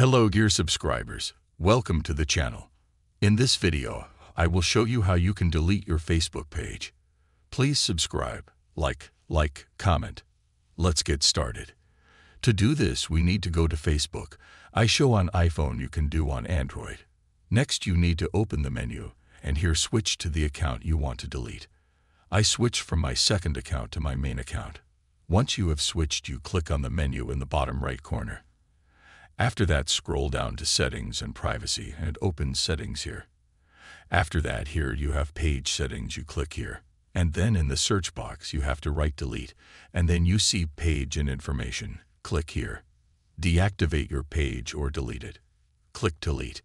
Hello dear subscribers, welcome to the channel. In this video, I will show you how you can delete your Facebook page. Please subscribe, like, like, comment. Let's get started. To do this, we need to go to Facebook. I show on iPhone you can do on Android. Next, you need to open the menu, and here switch to the account you want to delete. I switch from my second account to my main account. Once you have switched, you click on the menu in the bottom right corner. After that, scroll down to Settings and Privacy and open Settings here. After that, here you have Page Settings. You click here. And then in the search box, you have to write Delete. And then you see Page and Information. Click here. Deactivate your page or delete it. Click Delete.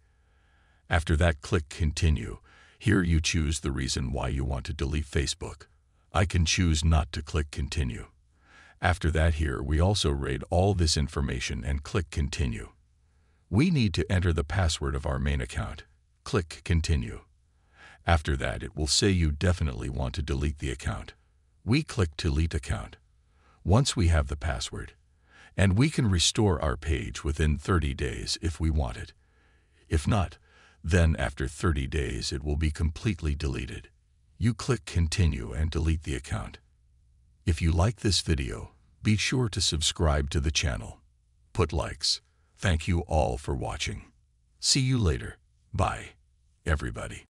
After that, click Continue. Here you choose the reason why you want to delete Facebook. I can choose not to click Continue. After that here, we also read all this information and click Continue. We need to enter the password of our main account. Click Continue. After that, it will say you definitely want to delete the account. We click Delete Account. Once we have the password, and we can restore our page within 30 days if we want it. If not, then after 30 days it will be completely deleted. You click Continue and delete the account. If you like this video, be sure to subscribe to the channel. Put likes. Thank you all for watching. See you later. Bye, everybody.